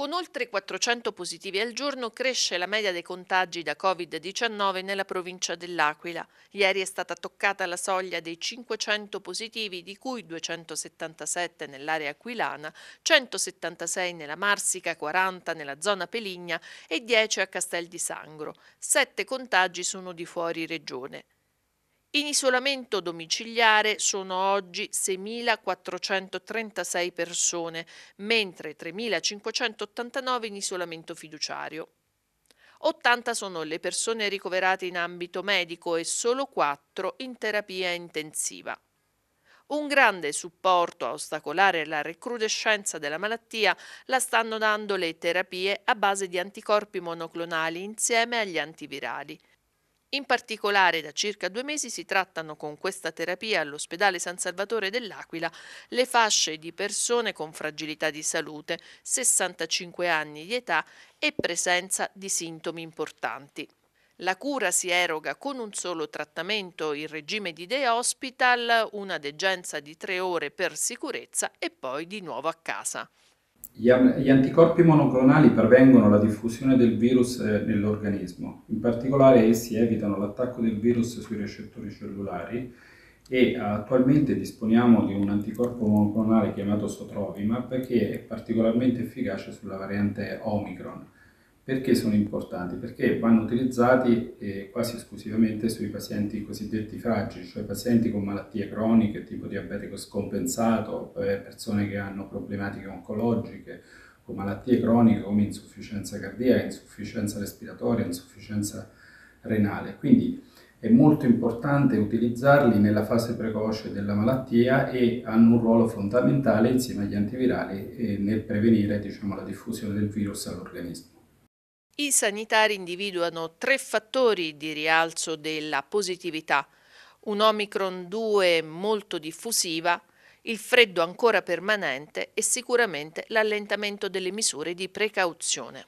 Con oltre 400 positivi al giorno cresce la media dei contagi da Covid-19 nella provincia dell'Aquila. Ieri è stata toccata la soglia dei 500 positivi, di cui 277 nell'area aquilana, 176 nella Marsica, 40 nella zona Peligna e 10 a Castel di Sangro. Sette contagi sono di fuori regione. In isolamento domiciliare sono oggi 6.436 persone, mentre 3.589 in isolamento fiduciario. 80 sono le persone ricoverate in ambito medico e solo 4 in terapia intensiva. Un grande supporto a ostacolare la recrudescenza della malattia la stanno dando le terapie a base di anticorpi monoclonali insieme agli antivirali. In particolare da circa due mesi si trattano con questa terapia all'ospedale San Salvatore dell'Aquila le fasce di persone con fragilità di salute, 65 anni di età e presenza di sintomi importanti. La cura si eroga con un solo trattamento in regime di day hospital, una degenza di tre ore per sicurezza e poi di nuovo a casa. Gli anticorpi monoclonali prevengono la diffusione del virus eh, nell'organismo, in particolare essi evitano l'attacco del virus sui recettori cellulari e eh, attualmente disponiamo di un anticorpo monoclonale chiamato Sotrovimab che è particolarmente efficace sulla variante Omicron. Perché sono importanti? Perché vanno utilizzati eh, quasi esclusivamente sui pazienti cosiddetti fragili, cioè pazienti con malattie croniche, tipo diabetico scompensato, eh, persone che hanno problematiche oncologiche o malattie croniche come insufficienza cardiaca, insufficienza respiratoria, insufficienza renale. Quindi è molto importante utilizzarli nella fase precoce della malattia e hanno un ruolo fondamentale insieme agli antivirali eh, nel prevenire diciamo, la diffusione del virus all'organismo. I sanitari individuano tre fattori di rialzo della positività, un Omicron 2 molto diffusiva, il freddo ancora permanente e sicuramente l'allentamento delle misure di precauzione.